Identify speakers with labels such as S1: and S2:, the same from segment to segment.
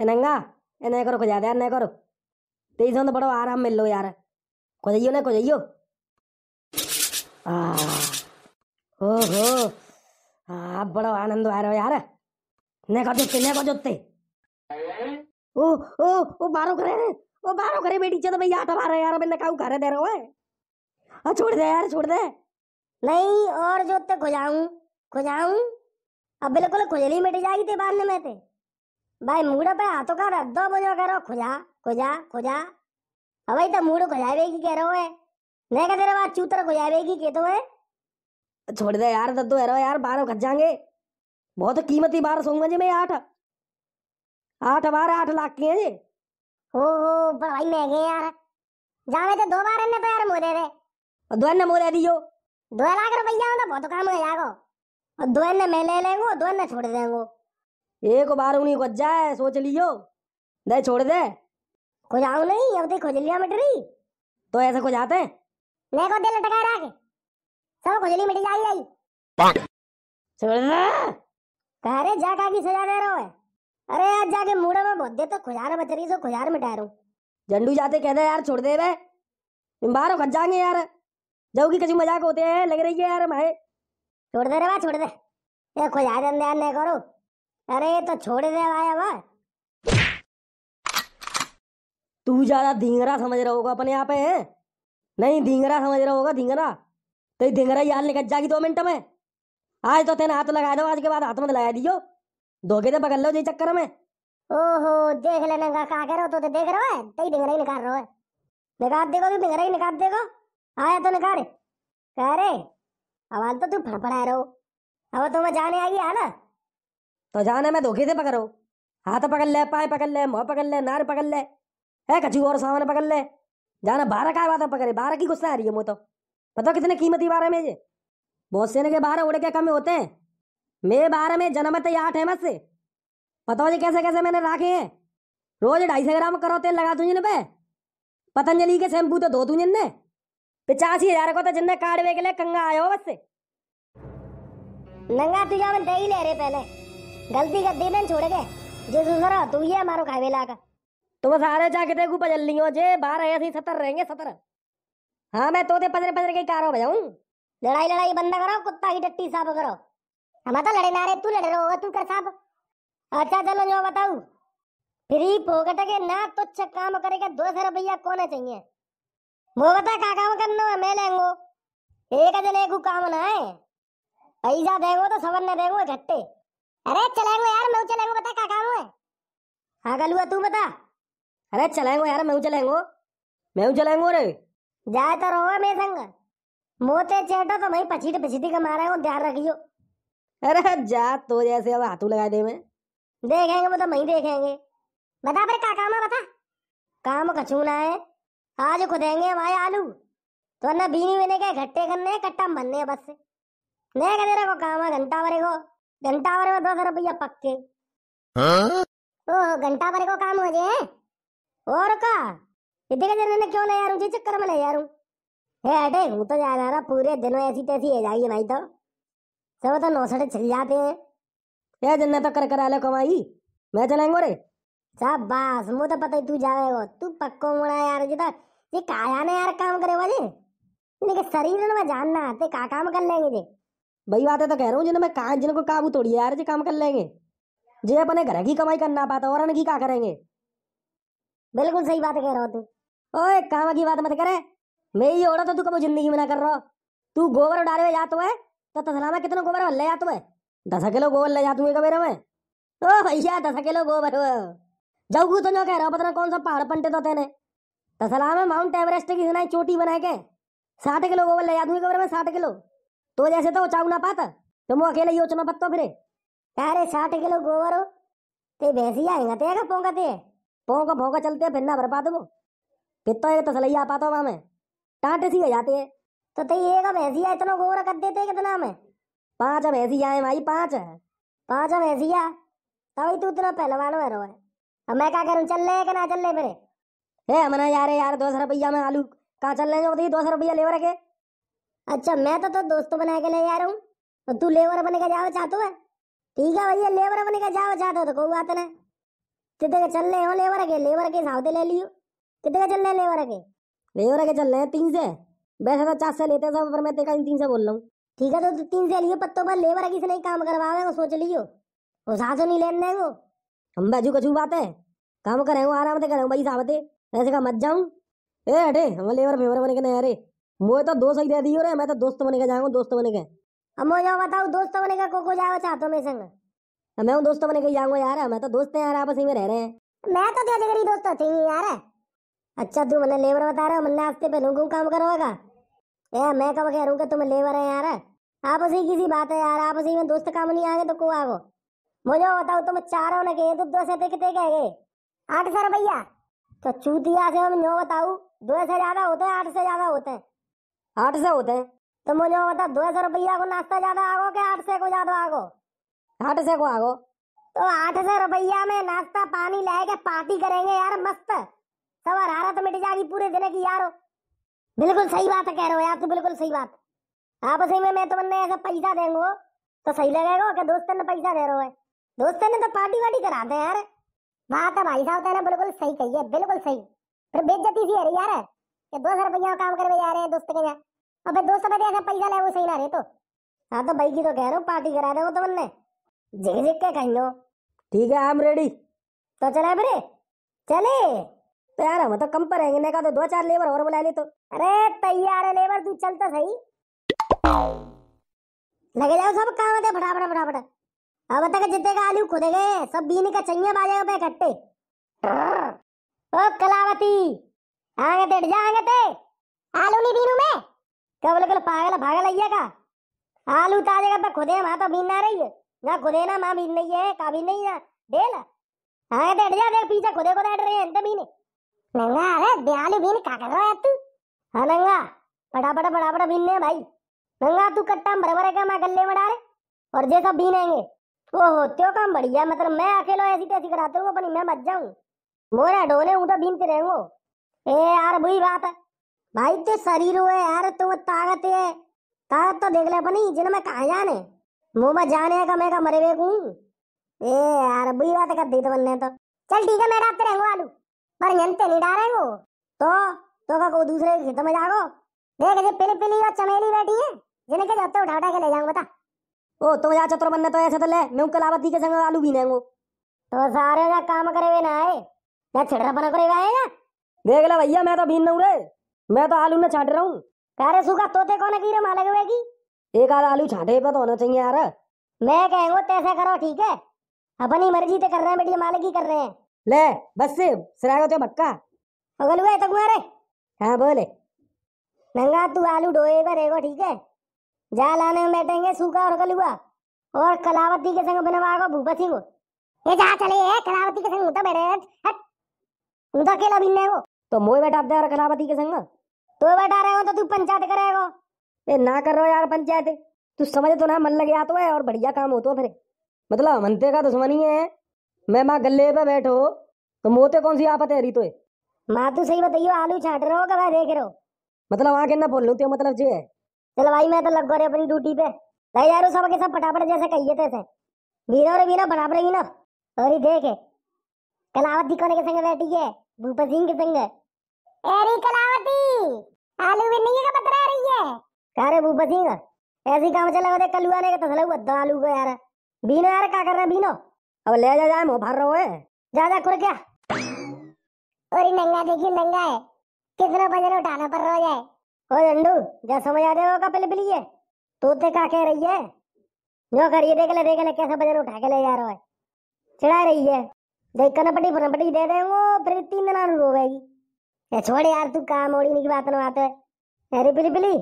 S1: ए नंगा नहीं करो को ज्यादा यार नहीं करो तेईस तो बड़ो आराम मिल लो यार को जाइयो ना को जाइयो ओहो आप बड़ो आनंद आ रहे यार नहीं कर जोते नहीं कर जोते ओ ओ ओ बारो करे ओ बारो करे बेटी चलो मैं यार मार यार मैंने काऊ करे दे रहा हूं आ छोड़ दे यार छोड़ दे नहीं और जोते खुजाऊं खुजाऊं अब बिल्कुल खुजली मिट जाएगी ते बाद में ते भाई मूड़ पे हाथों का रख दो बोझो करो खुजा खुजा खुजा अब भाई तो मूड़ खुजावेगी कह रहे हो है नहीं कह तेरे बात चूतर खुजावेगी कहते तो है छोड़ दे यार दद्दो तो यार यार बारह खज जाएंगे बहुत कीमती बार सोंगा जी मैं आठ आठ बार आठ लाख की है जी हो हो पर भाई महंगे यार जावे तो दो बार ने तो यार मोदे दे और दो ने मोरे दियो दो लाख रुपया हो मतलब तो बहुत काम हो जाएगा और दो ने मैं ले लेंगे दो ने छोड़ देंगे एक बार उन्हीं को जाए सोच लियो दे छोड़ दे को खुजाऊ नहीं अब देखो जलिया मिट रही तो ऐसे को जाते मैं को दिल रहा के सब खुजली मिट जाई आई छोड़ दे कह जाका की सजा दे रहा है अरे आज जाके मुड़े में बहुत दे तो खुजार बच रही सो खुजार मिटा रहा हूं झंडू जाते दे यार छोड़ दे बे बाहर खज जाएंगे यार जाऊ की कछु मजाक होते हैं लग रही है यार भाई छोड़ दे रे बा छोड़ दे ये खुजार अंदर ने करो अरे ये तो छोड़ दे आया अब तू ज्यादा धींगरा समझ रहा होगा अपने यहाँ पे है नहीं धींगरा समझ रहा होगा धींगरा तो धींगरा यार निकल जाएगी दो मिनट में आज तो तेने हाथ लगा दो आज के बाद हाथ मत लगा दीजो धोखे तो पकड़ लो जी चक्कर में ओहो देख ले नंगा का क्या कह रहे हो तो, देख रहे हो तो तई धींगरा ही निकाल रहे है निकाल देगा तू धींगरा ही निकाल देगा आया तो निकाल कह रहे अब तो तू फड़फड़ा रहो अब तो मैं जाने आई है ना तो जाने में धोखे से पकड़ो हाथ पकड़ ले पाए पकड़ ले मुँह पकड़ ले नार पकड़ ले है कछू और सामान पकड़ ले जाना बारह का बात पकड़े बारह की गुस्सा आ रही है मुँह तो बताओ कितने कीमती बारह में ये बहुत से के बारह उड़े के कम होते हैं मेरे बारह में जन्मत आठ है मत से बताओ जी कैसे कैसे मैंने राखे हैं रोज ढाई सौ ग्राम करो तेल लगा तुझे पतंजलि के शैम्पू तो धो तू ने पिचासी हजार को तो जिनने काटवे के लिए कंगा आयो बस से नंगा तुझा में ले रहे पहले गलती कर दी मैंने छोड़ के जे सुसरा तू ही है मारो खावे लाग लागा तुम तो सारे के देखू पजल लियो जे बाहर आए ही सतर रहेंगे सतर हाँ मैं तोते पजरे पजरे के कारो बजाऊं लड़ाई लड़ाई बंद करो कुत्ता की टट्टी साफ करो हम तो लड़े ना रे तू लड़ लड़े रहोगा तू कर साफ अच्छा चलो जो बताऊ फ्री फोकट के ना तुच्छ काम करेगा दो सौ रुपया कौन है चाहिए वो बता का काम करना है मैं लेंगो एक अजल एक काम ना है पैसा देंगो तो सबन ने देंगो इकट्ठे अरे चलाएंगे यार मैं चलाएंगे बता क्या काम है हाँ गलुआ तू बता अरे चलाएंगे यार मैं चलाएंगे मैं चलाएंगे रे जाए तो रहो मेरे संग मोते चेटो तो मैं पछीटे पछीटी का मारा है ध्यान रखियो अरे जा तो जैसे अब हाथू लगा दे मैं देखेंगे वो तो मैं देखेंगे बता पर का काम है बता काम कछूना है आज खुदेंगे भाई आलू तो ना बीनी मैंने क्या घट्टे करने कट्टा बनने बस नहीं करे को काम है घंटा भरे को घंटा भर में दो सौ रुपया पक्के हाँ? ओह घंटा भर को काम हो जाए और का इतने देर में क्यों ले यार मुझे चक्कर में ले यार हे अटे हूँ तो जा रहा पूरे दिनों ऐसी तैसी है जाइए भाई तो सब तो नौ सड़े चल जाते हैं ये दिन तो कर करा लो कमाई मैं चलेंगे रे सब बस मुँह तो पता ही तू जावे हो तू पक्को मुड़ा यार जी तो ये काया ने यार काम करे वाले इनके शरीर में जानना ते का काम कर लेंगे जी वही बातें तो कह रहा हूँ जिन्हें मैं कहा जिनको काबू तोड़िए यार जी काम कर लेंगे जे अपने घर की कमाई करना पाता और की क्या करेंगे बिल्कुल सही बात कह रहा हो तू एक काम की बात मत करे मैं ये ओढ़ा तो तू कब जिंदगी में ना कर रहा तू गोबर डाले जा तो है तो तसला में कितना गोबर ले जा तो है दस किलो गोबर ले जाते हुए मेरे में ओ भैया दस किलो गोबर जाऊ तो ना कह रहा पता कौन सा पहाड़ पंटे तो तेने तसला में माउंट एवरेस्ट की चोटी बना के साठ किलो गोबर ले जाते हुए कमरे में साठ किलो तो जैसे तो चाऊ ना पाता तुम वो अकेले योचना पत्तो फिरे अरे साठ किलो गोबर ते भैंसी आएगा ते का पोंगा ते पोंगा भोंगा चलते फिर ना भर पाते वो पित्तो एक तो आ तो पाता वहां में टाटे सी हो जाते है तो ते ये का एक भैंसिया इतना गोबर कर देते कितना में पांच भैंसिया आए भाई पांच पांच आ तभी तू इतना पहलवान में रहो है अब मैं क्या करूँ चल रहे कि ना चल रहे फिर हे हमने यार यार दो सौ रुपया में आलू कहाँ चल रहे हो दो सौ रुपया लेवर के अच्छा मैं तो, तो दोस्तों बना के ले जा रहा हूँ तो तू लेबर बने का जाओ चाहते है ठीक है भैया लेबर बने का जाओ चाहते हो तो कोई बात नहीं कितने के चल रहे हो लेबर के लेबर के हिसाब से ले लियो कितने का चल रहे हैं लेबर के लेबर के चल रहे हैं तीन से वैसे तो चार से लेते सब पर मैं तेरे तीन से बोल रहा हूँ ठीक है तो, तो तीन से लियो पत्तों पर लेबर किसी नहीं काम करवा वो सोच लियो वो साथ नहीं लेने देंगे हम बाजू कछू बात है काम करे आराम से करे भाई साहब ऐसे का मत जाऊँ ए अठे हम लेबर फेवर बने के नहीं अरे मोए तो दोस्त ही दे दियो रे मैं तो दोस्त बने के जाऊंगा दोस्त बने के अब मोए जाओ बताओ दोस्त बने के कोको जाओ चाहते हो मेरे संग मैं हूं दोस्त बने के जाऊंगा यार मैं तो दोस्त हैं यार आपस में रह रहे हैं मैं तो तेरे जगह दोस्त होते ही यार अच्छा तू मैंने लेबर बता रहा हो मैंने हफ्ते पे नूगू काम करवाएगा ए मैं कब कह रहा तुम लेबर है यार आपस ही किसी बात है यार आपस ही में दोस्त काम नहीं आगे तो को आगो मुझे बताओ तुम चार होने के तो दो से कितने कह गए आठ सौ रुपया तो चूतिया से हम नो बताऊ दो से ज्यादा होते हैं आठ से ज्यादा होते हैं आठ से होते हैं तो मुझे बता दो सौ रुपया को नाश्ता ज्यादा आगो के आठ से को ज्यादा आगो आठ से को आगो तो आठ सौ रुपया में नाश्ता पानी लाए पार्टी करेंगे यार मस्त सब हरारत मिट जाएगी पूरे दिन की यार बिल्कुल सही बात है कह रहे हो यार तो बिल्कुल सही बात आपस में मैं तो तुमने ऐसा पैसा देंगे तो सही लगेगा क्या दोस्त ने पैसा दे रहे हो दोस्त ने तो पार्टी वार्टी कराते हैं यार बात है भाई साहब तेना बिल्कुल सही कही है बिल्कुल सही फिर बेइज्जती सी है यार ये दो सौ रुपया काम करने जा रहे हैं दोस्त के यहाँ अबे दो सौ रुपये पैसा ले वो सही ना रहे तो हाँ तो भाई जी तो कह रहा हूँ पार्टी करा दे वो तो मैंने झिक झिक के कहीं ठीक है हम रेडी तो चले बे चले तो यार हम तो कम पर रहेंगे का तो दो चार लेबर और बुला ले तो अरे तैयार है लेबर तू चल तो सही लगे जाओ सब काम होते फटाफट फटाफट अब तक जितने का आलू खुदे गए सब बीनी का चाहिए वाले पे इकट्ठे ओ कलावती आंगते जा आंगते आलू नहीं बीनू मैं कब लगल पागल भागल अय्या का आलू ताजे का खुदे मां तो बीन ना रही है ना खुदे ना मां बीन नहीं है का बीन नहीं ना डेल आंगते जा देख पीछे खुदे को हट रहे हैं बीने नंगा अरे बीन का कर रहा है तू हां नंगा भाई नंगा तू कट्टा मां गल्ले में और जैसा बीनेंगे ओहो त्यो काम बढ़िया मतलब मैं अकेला ऐसी तैसी कराते हूँ अपनी मैं मत जाऊँ मोरा डोले ऊँटा बीनते रहेंगे ए यार बुरी बात है भाई ते शरीर हुए यार तू तो ताकत है ताकत तो देख ले अपनी जिन में कहा जाने मुंह में जाने का मैं का मरे वे कू ए यार बुरी बात कर दी तो बनने तो चल ठीक है मैं रात तेरे को आलू पर जनते नहीं डारे को तो तो का को दूसरे के खेत में जागो देख जे पिली पिली और चमेली बैठी है के जाते उठा उठा के ले जाऊं बता ओ तुम तो जा चतुर बनने तो ऐसे तो ले मैं उनके अलावा दी के संग आलू भी लेंगो तो सारे का काम करे ना है ना छिड़रा बना करेगा है ना देख ले भैया मैं तो बीन नहीं रहे मैं तो आलू ना छाट रहा हूँ कारे सूखा तोते को नकी रमा लगवेगी एक आध आलू छाटे पर तो होना चाहिए यार मैं कहेंगे तैसे करो ठीक है अपनी मर्जी से कर रहे हैं बेटी मालिक ही कर रहे हैं ले बस से सिरागो तो बक्का अगल हुए तक तो मारे हाँ बोले नंगा तू आलू ढोए पर एगो ठीक है जा लाने में बैठेंगे सूखा और कलुआ और कलावती के संग बनवा को भूपा सिंह ये जा चले कलावती के संग तो बैठे हट उनका तो अकेला भी नहीं हो तो मोए बैठा दे और कलावती के संग तो बैठा रहे हो तो तू पंचायत करेगो ये ना कर रहे हो यार पंचायत तू समझ तो ना मन लगे आ तो है और बढ़िया काम हो तो फिर मतलब मनते का दुश्मनी तो है मैं माँ गले पे बैठो तो मोते कौन सी आफत है री तो माँ तू सही बताइयो आलू छाट रहे हो कब देख रहे हो मतलब आगे ना बोल लो मतलब जे है चलो भाई मैं तो लग रही अपनी ड्यूटी पे भाई यार सब के सब फटाफट जैसे कहिए थे तैसे बीना रे बीना ही ना और देखे कलावत जी कोने के संग बैठी है भूपत सिंह के संग अरे कलावती आलू में नहीं का बतरा रही है अरे भूपा सिंह ऐसी काम चला होते कल आने का तसला हुआ तो दालू को यार बीनो यार क्या कर रहे बीनो अब ले जा जा मुंह भर रहा है जा जा कर क्या और नंगा देखी नंगा है कितना वजन उठाना पड़ रहा है ओ झंडू जा समझ आ जाओ का पहले बिलिए तोते का कह रही है जो कर ये देख ले देख ले कैसा वजन उठा के ले जा रहा है चिढ़ा रही है देख कनपटी फनपटी दे देंगे फिर तीन दिन रो छोड़ यार तू काम ओड़ी की बात ना बात है अरे बिली बिली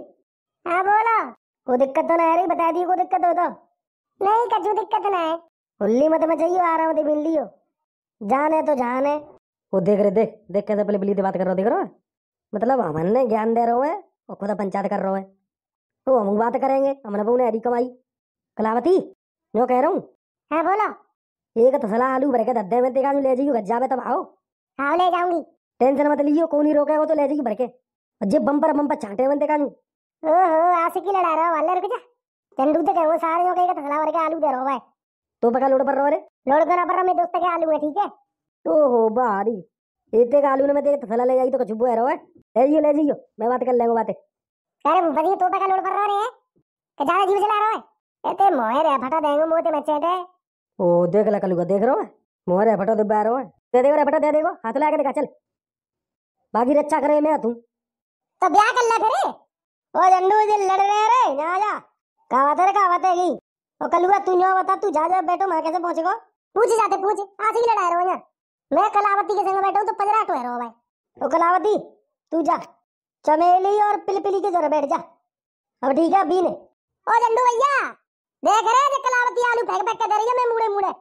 S1: हाँ बोलो कोई दिक्कत तो ना है रे बता दिए कोई दिक्कत हो तो नहीं कछु दिक्कत ना है उल्ली मत मैं चाहिए आ रहा हूँ बिल्ली हो जान है तो जाने वो देख रे देख देख कैसे पहले बिल्ली से बात कर रहा देख रहा मतलब हमन ने ज्ञान दे रहे है और खुद पंचायत कर रहे है तो हम बात करेंगे हमने बोले हरी कमाई कलावती जो कह रहा हूँ हाँ बोलो एक तसला आलू भर के दद्दे में तेगा ले जाइयो गज्जा में तब आओ हाँ ले जाऊंगी टेंशन मत लियो कौन ही रोके वो तो ले जाएगी भर के जे बम्पर बम्पर चाटे बनते कानू ओहो आसे की लड़ा रहा वाला रुक जा चंडू तो वो सारे हो गए का थला के आलू दे रहा भाई तो बका लोड पर रहो रे लोड करना पर मैं दोस्त के आलू है ठीक है ओहो बारी इतने का आलू ने मैं देख थला ले जाएगी तो कछुबो है रहो है ले जियो ले जियो मैं बात कर लेंगे बातें अरे बड़ी तो बका लोड पर रहो रे के जाने जीव चला रहा है एते तो मोहे रे फटा देंगे मोते मचे दे ओ देख ले कलुगा देख रहो है मोहे रे फटा दे बारो है दे देगा रे फटा दे देगो हाथ लगा के दिखा चल भागीरथ करे मैं तू तो ब्याह कर ले फिर ओ झंडू जी लड़ रहे रे यहाँ जा कावा तेरे कावा रे कहा ओ कलुआ तू नो बता तू जा जा बैठो मैं कैसे पहुंचे को पूछ जाते पूछ आज ही लड़ा रहे मैं कलावती के संग बैठा हूं तो पजराट हो रहा भाई ओ कलावती तू जा चमेली और पिलपिली के जोर बैठ जा अब ठीक है बीन ओ झंडू भैया देख रहे हैं कलावती आलू फेंक फेंक के दे रही है मैं मुड़े मुड़े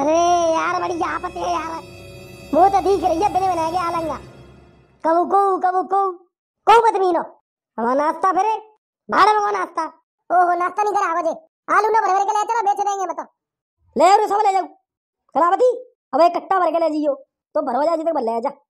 S1: अरे यार बड़ी आफत है यार मुंह तो दिख रही है बिने बनाया गया आलंगा कबू को कबू को को बदमीनो हम नाश्ता फिर भाड़ा मंगो नाश्ता ओहो नाश्ता नहीं करा बजे आलू ना भर के ले चलो बेच देंगे बता तो। ले रु सब ले जाओ कलावती अब एक कट्टा भर के ले जियो तो भरवा जा जितने ले जा